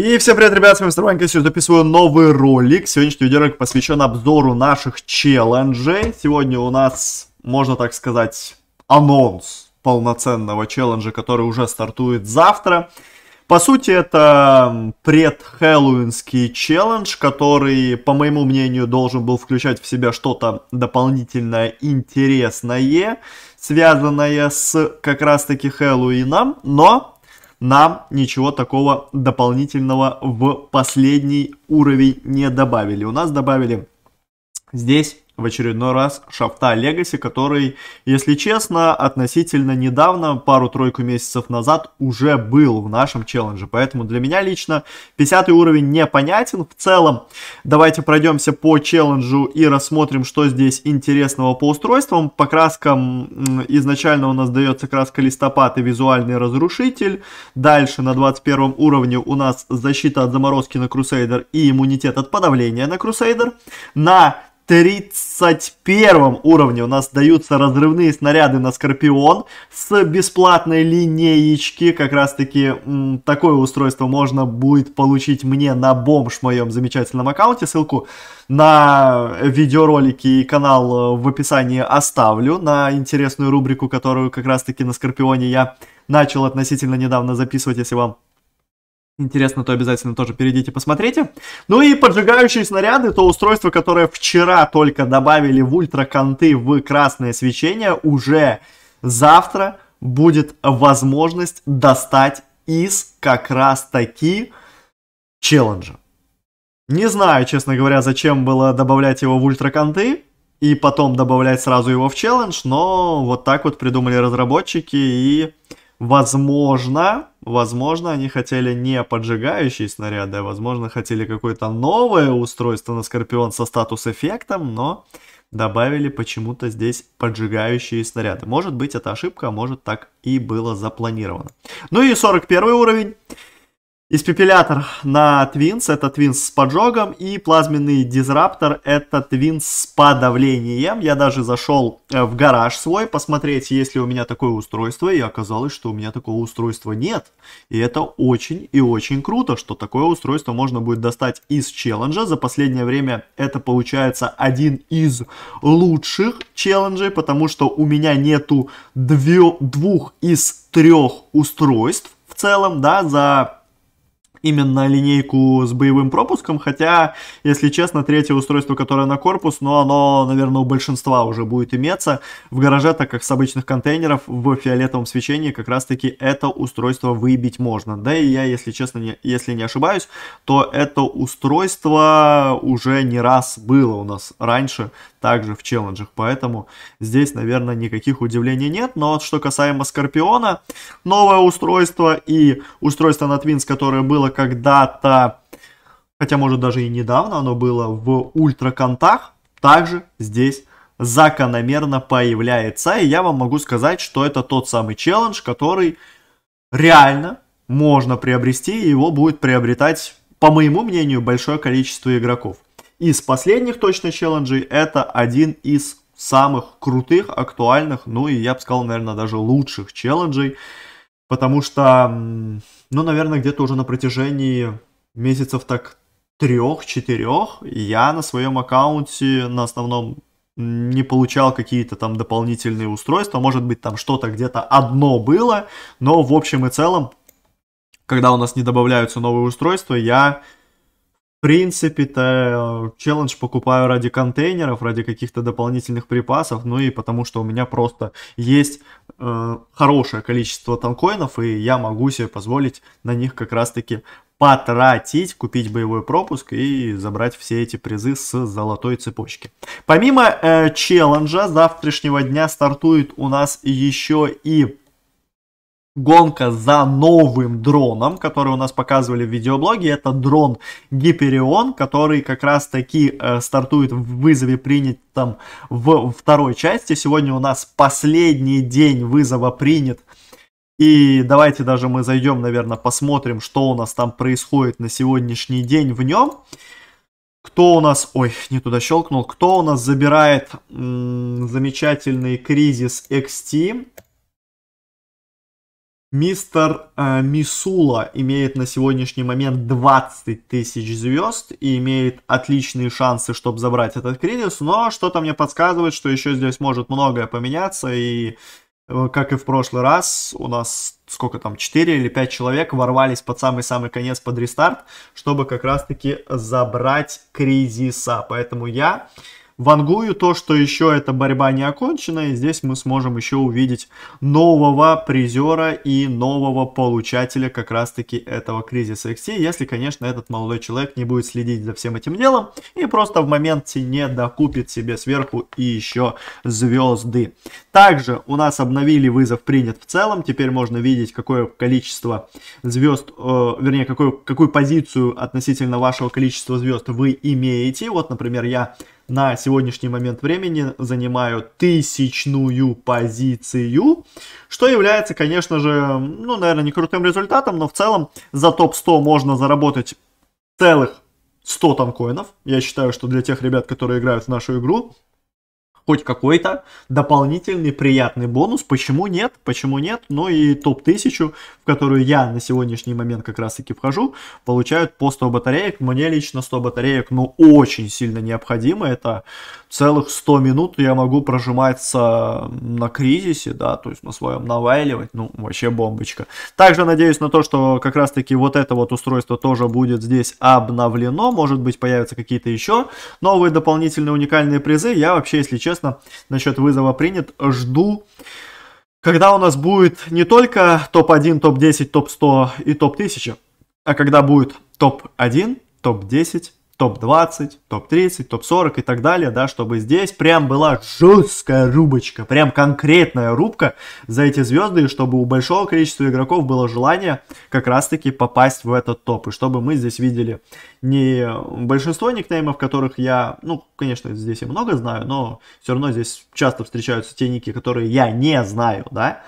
И всем привет, ребят, с вами Старванька, сегодня записываю новый ролик. Сегодняшний видеоролик посвящен обзору наших челленджей. Сегодня у нас, можно так сказать, анонс полноценного челленджа, который уже стартует завтра. По сути, это предхэллоуинский челлендж, который, по моему мнению, должен был включать в себя что-то дополнительное интересное, связанное с как раз-таки Хэллоуином, но нам ничего такого дополнительного в последний уровень не добавили. У нас добавили здесь в очередной раз шафта Легаси, который, если честно, относительно недавно, пару-тройку месяцев назад, уже был в нашем челлендже. Поэтому для меня лично 50 уровень непонятен в целом. Давайте пройдемся по челленджу и рассмотрим, что здесь интересного по устройствам. По краскам изначально у нас дается краска листопад и визуальный разрушитель. Дальше на 21 уровне у нас защита от заморозки на Крусейдер и иммунитет от подавления на Крусейдер. На 30 21 уровне у нас даются разрывные снаряды на Скорпион с бесплатной линеечки. Как раз таки такое устройство можно будет получить мне на бомж в моем замечательном аккаунте. Ссылку на видеоролики и канал в описании оставлю на интересную рубрику, которую как раз таки на Скорпионе я начал относительно недавно записывать, если вам интересно, то обязательно тоже перейдите, посмотрите. Ну и поджигающие снаряды, то устройство, которое вчера только добавили в ультраконты в красное свечение, уже завтра будет возможность достать из как раз таки челленджа. Не знаю, честно говоря, зачем было добавлять его в ультраконты и потом добавлять сразу его в челлендж, но вот так вот придумали разработчики и, возможно, Возможно, они хотели не поджигающие снаряды, а возможно, хотели какое-то новое устройство на Скорпион со статус-эффектом, но добавили почему-то здесь поджигающие снаряды. Может быть, это ошибка, а может так и было запланировано. Ну и 41 уровень. Испепелятор на Твинс, это Твинс с поджогом, и плазменный дизраптор, это Твинс с подавлением. Я даже зашел э, в гараж свой посмотреть, есть ли у меня такое устройство, и оказалось, что у меня такого устройства нет. И это очень и очень круто, что такое устройство можно будет достать из челленджа. За последнее время это получается один из лучших челленджей, потому что у меня нету две, двух из трех устройств в целом, да, за именно линейку с боевым пропуском, хотя, если честно, третье устройство, которое на корпус, но оно, наверное, у большинства уже будет иметься. В гараже, так как с обычных контейнеров, в фиолетовом свечении как раз-таки это устройство выбить можно. Да и я, если честно, не, если не ошибаюсь, то это устройство уже не раз было у нас раньше, также в челленджах, поэтому здесь, наверное, никаких удивлений нет. Но что касаемо Скорпиона, новое устройство и устройство на твинс, которое было было когда-то, хотя может даже и недавно оно было в ультраконтах, также здесь закономерно появляется. И я вам могу сказать, что это тот самый челлендж, который реально можно приобрести, и его будет приобретать, по моему мнению, большое количество игроков. Из последних точно челленджей это один из самых крутых, актуальных, ну и я бы сказал, наверное, даже лучших челленджей Потому что, ну, наверное, где-то уже на протяжении месяцев так трех-четырех я на своем аккаунте, на основном не получал какие-то там дополнительные устройства, может быть там что-то где-то одно было, но в общем и целом, когда у нас не добавляются новые устройства, я принципе-то челлендж покупаю ради контейнеров, ради каких-то дополнительных припасов, ну и потому что у меня просто есть э, хорошее количество танкоинов, и я могу себе позволить на них как раз-таки потратить, купить боевой пропуск и забрать все эти призы с золотой цепочки. Помимо э, челленджа, завтрашнего дня стартует у нас еще и гонка за новым дроном, который у нас показывали в видеоблоге. Это дрон Гиперион, который как раз таки э, стартует в вызове принятом в второй части. Сегодня у нас последний день вызова принят. И давайте даже мы зайдем, наверное, посмотрим, что у нас там происходит на сегодняшний день в нем. Кто у нас... Ой, не туда щелкнул. Кто у нас забирает м -м, замечательный кризис XT? Мистер э, Мисула имеет на сегодняшний момент 20 тысяч звезд и имеет отличные шансы, чтобы забрать этот кризис, но что-то мне подсказывает, что еще здесь может многое поменяться, и э, как и в прошлый раз, у нас сколько там, 4 или 5 человек ворвались под самый-самый конец под рестарт, чтобы как раз-таки забрать кризиса. Поэтому я вангую то, что еще эта борьба не окончена, и здесь мы сможем еще увидеть нового призера и нового получателя как раз-таки этого кризиса XT, если, конечно, этот молодой человек не будет следить за всем этим делом и просто в моменте не докупит себе сверху и еще звезды. Также у нас обновили вызов принят в целом, теперь можно видеть, какое количество звезд, э, вернее, какую, какую позицию относительно вашего количества звезд вы имеете. Вот, например, я на сегодняшний момент времени занимаю тысячную позицию, что является, конечно же, ну, наверное, не крутым результатом, но в целом за топ-100 можно заработать целых 100 танкоинов. Я считаю, что для тех ребят, которые играют в нашу игру, хоть какой-то дополнительный приятный бонус. Почему нет? Почему нет? но ну и топ-1000, в которую я на сегодняшний момент как раз таки вхожу, получают по 100 батареек. Мне лично 100 батареек, ну, очень сильно необходимо. Это целых 100 минут я могу прожиматься на кризисе, да, то есть на своем навайливать. Ну, вообще бомбочка. Также надеюсь на то, что как раз таки вот это вот устройство тоже будет здесь обновлено. Может быть, появятся какие-то еще новые дополнительные уникальные призы. Я вообще, если честно, честно, насчет вызова принят. Жду, когда у нас будет не только топ-1, топ-10, топ-100 и топ-1000, а когда будет топ-1, топ-10, топ-20, топ-30, топ-40 и так далее, да, чтобы здесь прям была жесткая рубочка, прям конкретная рубка за эти звезды, чтобы у большого количества игроков было желание как раз-таки попасть в этот топ, и чтобы мы здесь видели не большинство никнеймов, которых я, ну, конечно, здесь я много знаю, но все равно здесь часто встречаются те ники, которые я не знаю, да,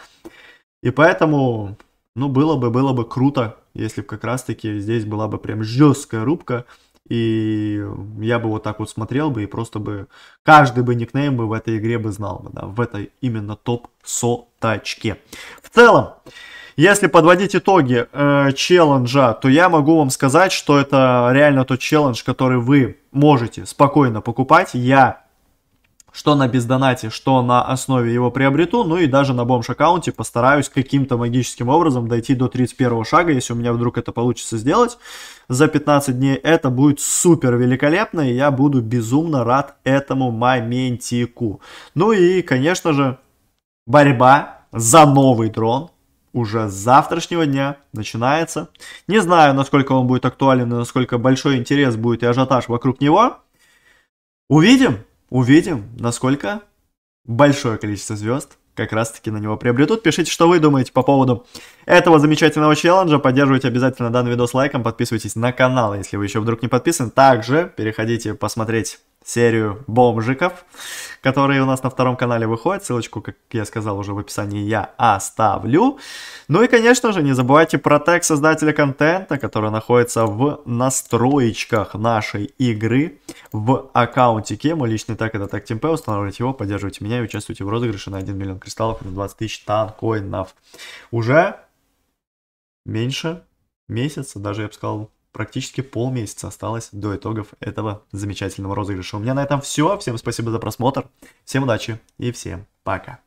и поэтому, ну, было бы, было бы круто, если бы как раз-таки здесь была бы прям жесткая рубка, и я бы вот так вот смотрел бы и просто бы... Каждый бы никнейм бы в этой игре бы знал бы, да, в этой именно топ-сотачке. В целом, если подводить итоги э, челленджа, то я могу вам сказать, что это реально тот челлендж, который вы можете спокойно покупать. Я что на бездонате, что на основе его приобрету, ну и даже на бомж-аккаунте постараюсь каким-то магическим образом дойти до 31 шага, если у меня вдруг это получится сделать. За 15 дней это будет супер великолепно, и я буду безумно рад этому моментику. Ну и, конечно же, борьба за новый дрон, уже с завтрашнего дня начинается. Не знаю, насколько он будет актуален и насколько большой интерес будет и ажиотаж вокруг него. Увидим! увидим, насколько большое количество звезд как раз-таки на него приобретут. Пишите, что вы думаете по поводу этого замечательного челленджа. Поддерживайте обязательно данный видос лайком, подписывайтесь на канал, если вы еще вдруг не подписаны. Также переходите посмотреть серию бомжиков, которые у нас на втором канале выходят. Ссылочку, как я сказал уже в описании, я оставлю. Ну и, конечно же, не забывайте про тег создателя контента, который находится в настроечках нашей игры в аккаунте кему личный так это тег Тимпе. Устанавливайте его, поддерживайте меня и участвуйте в розыгрыше на 1 миллион кристаллов и на 20 тысяч танкоинов. Уже меньше месяца, даже я бы сказал, практически полмесяца осталось до итогов этого замечательного розыгрыша. У меня на этом все. Всем спасибо за просмотр. Всем удачи и всем пока.